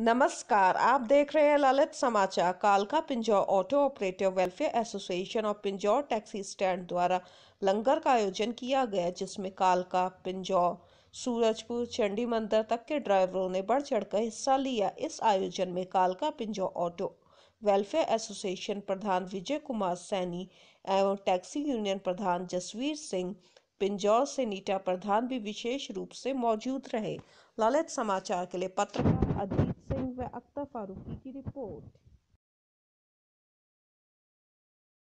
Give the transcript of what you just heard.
नमस्कार आप देख रहे हैं ललित समाचार कालका Pinjore auto operative welfare association और पिंजौर टैक्सी स्टैंड द्वारा लंगर का आयोजन किया गया जिसमें कालका पिंजौर सूरजपुर चंडी मंदिर तक के ड्राइवरों ने बढ़ चढ़कर हिस्सा लिया इस आयोजन में कालका पिंजौर ऑटो वेलफेयर एसोसिएशन प्रधान विजय कुमार सैनी एवं टैक्सी यूनियन प्रधान जसवीर सिंह पिंजौर से नीटा प्रधान भी विशेष रूप से मौजूद रहे ललित समाचार के लिए पत्रकार अजीत सिंह व अख्तर फारूकी की रिपोर्ट